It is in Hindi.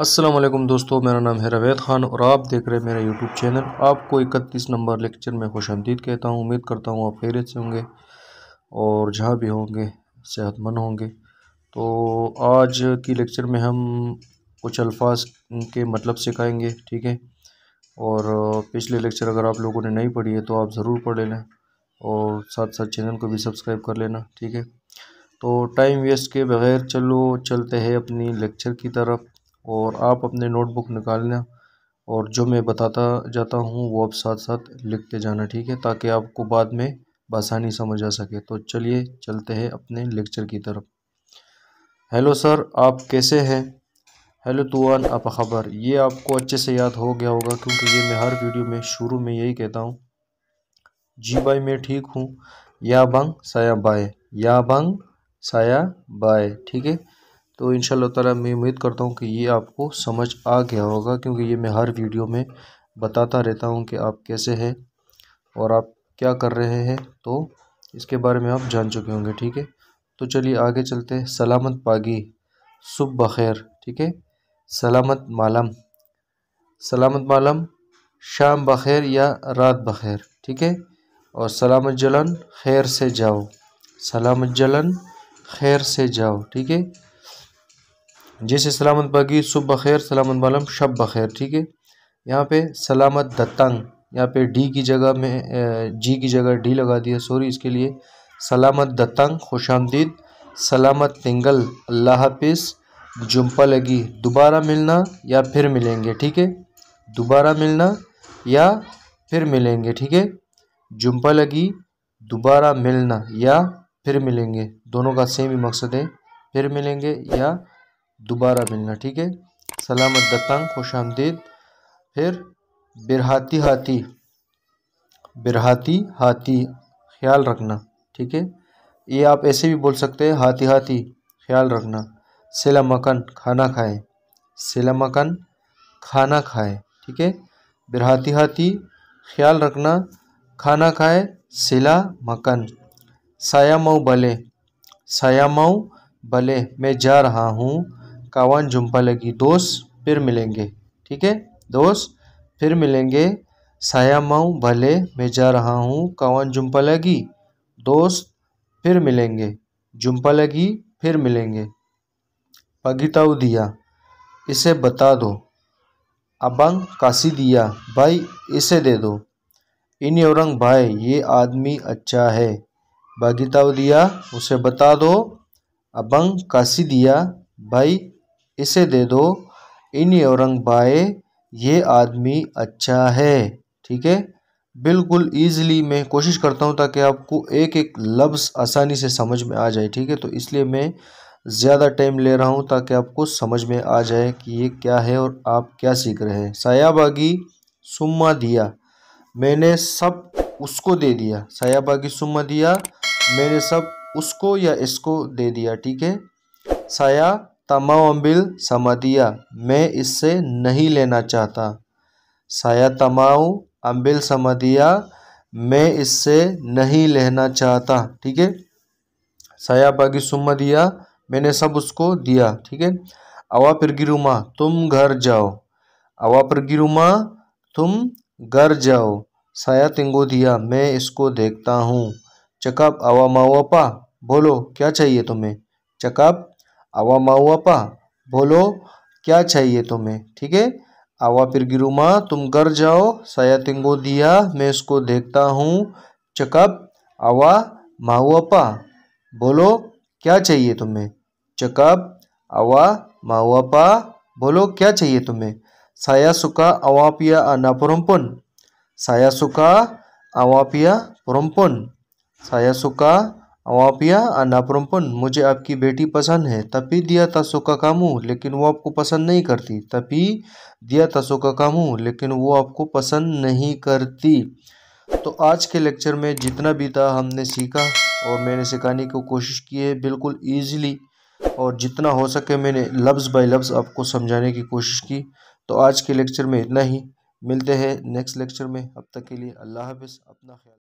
असलम दोस्तों मेरा नाम है रवैद ख़ान और आप देख रहे हैं मेरा यूट्यूब चैनल आपको इकतीस नंबर लेक्चर में खुश आमदीद कहता हूँ उम्मीद करता हूँ आप खैरियत से होंगे और जहाँ भी होंगे सेहतमंद होंगे तो आज की लेक्चर में हम कुछ अल्फाज के मतलब सिखाएंगे ठीक है और पिछले लेक्चर अगर आप लोगों ने नहीं पढ़ी है तो आप ज़रूर पढ़ लेना और साथ साथ चैनल को भी सब्सक्राइब कर लेना ठीक है तो टाइम वेस्ट के बग़ैर चलो चलते हैं अपनी लेक्चर की तरफ और आप अपने नोटबुक निकाल लें और जो मैं बताता जाता हूँ वो आप साथ साथ लिखते जाना ठीक है ताकि आपको बाद में बसानी समझ आ सके तो चलिए चलते हैं अपने लेक्चर की तरफ हेलो सर आप कैसे हैं हेलो तुआन आप खबर ये आपको अच्छे से याद हो गया होगा क्योंकि ये मैं हर वीडियो में शुरू में यही कहता हूँ जी भाई मैं ठीक हूँ या बंग साया बाय या बंग साया बाय ठीक है तो इन शाला मैं उम्मीद करता हूँ कि ये आपको समझ आ गया होगा क्योंकि ये मैं हर वीडियो में बताता रहता हूँ कि आप कैसे हैं और आप क्या कर रहे हैं तो इसके बारे में आप जान चुके होंगे ठीक है तो चलिए आगे चलते हैं सलामत पागी सुब बखैर ठीक है सलामत मालम सलामत मालम शाम बखैर या रात बखैर ठीक है और सलामत जलन खैर से जाओ सलामत जलन खैर से जाओ ठीक है जैसे सलामत बगी सुबह बखैर सलामत मालम शब बखैर ठीक है यहाँ पे सलामत दत्तंग यहाँ पे डी की जगह में जी की जगह डी लगा दिया सॉरी इसके लिए सलामत दत्तंग खुश आमदीद सलामत तिंगल अल्लाह हाफिस जुम्पा लगी दोबारा मिलना या फिर मिलेंगे ठीक है दोबारा मिलना या फिर मिलेंगे ठीक है जुम्पा लगी दोबारा मिलना या फिर मिलेंगे दोनों का सेम ही मकसद है फिर मिलेंगे या दोबारा मिलना ठीक है सलामत दत्तांग खुश आमदीद फिर बिरहाती हाथी बिरहाती हाथी ख्याल रखना ठीक है ये आप ऐसे भी बोल सकते हैं हाथी हाथी ख्याल रखना सिला मकन खाना खाए सिला मकन खाना खाए ठीक है बिरहाती हाथी ख्याल रखना खाना खाए सिला मकन साया मऊ भले साया मऊ भले मैं जा रहा हूँ कावान झुम्पा लगी दोस्त फिर मिलेंगे ठीक है दोस्त फिर मिलेंगे साया माऊ भले मैं जा रहा हूँ कावान झुम्पा लगी दोस्त फिर मिलेंगे झुम्पा लगी फिर मिलेंगे पगिताऊ दिया इसे बता दो अबंग काशी दिया भाई इसे दे दो इन औरंग भाई ये आदमी अच्छा है बागिताऊ दिया उसे बता दो अबंग काशी दिया भाई इसे दे दो इन औरंग बाय ये आदमी अच्छा है ठीक है बिल्कुल ईजिली मैं कोशिश करता हूँ ताकि आपको एक एक लफ्स आसानी से समझ में आ जाए ठीक है तो इसलिए मैं ज़्यादा टाइम ले रहा हूँ ताकि आपको समझ में आ जाए कि ये क्या है और आप क्या सीख रहे हैं सायाबागी सुम्मा दिया मैंने सब उसको दे दिया सायाबागी सुम्मा दिया मैंने सब उसको या इसको दे दिया ठीक है साया तमावम्बिल समिदिया मैं इससे नहीं लेना चाहता साया तमाऊ अम्बिल समिया मैं इससे नहीं लेना चाहता ठीक है साया बागी सुमा दिया मैंने सब उसको दिया ठीक है अवा पर गिरुमा तुम घर जाओ अवा पर गिरुमा तुम घर जाओ साया तिंगो दिया मैं इसको देखता हूँ चकाप अवा माओपा बोलो क्या चाहिए तुम्हें चकाप आवा माऊ अपा बोलो क्या चाहिए तुम्हें ठीक है आवा फिर गिरुमा तुम घर जाओ साया तिंगो दिया मैं इसको देखता हूँ चकप आवा माऊ अपा बोलो क्या चाहिए तुम्हें चकप आवा माऊ अपा बोलो क्या चाहिए तुम्हें साया सुखा आना अनापुरमपुन साया सुखा पिया पुरमपुन साया सुखा वापिया नापरमपन मुझे आपकी बेटी पसंद है तभी दिया तसोका कामू लेकिन वो आपको पसंद नहीं करती तभी दिया तसोका कामू लेकिन वो आपको पसंद नहीं करती तो आज के लेक्चर में जितना भी था हमने सीखा और मैंने सिखाने की कोशिश की है बिल्कुल ईजिली और जितना हो सके मैंने लफ्ज़ बाय लफ्ज़ आपको समझाने की कोशिश की तो आज के लेक्चर में इतना ही मिलते हैं नेक्स्ट लेक्चर में अब तक के लिए अल्लाह हाफिज़ अपना ख्याल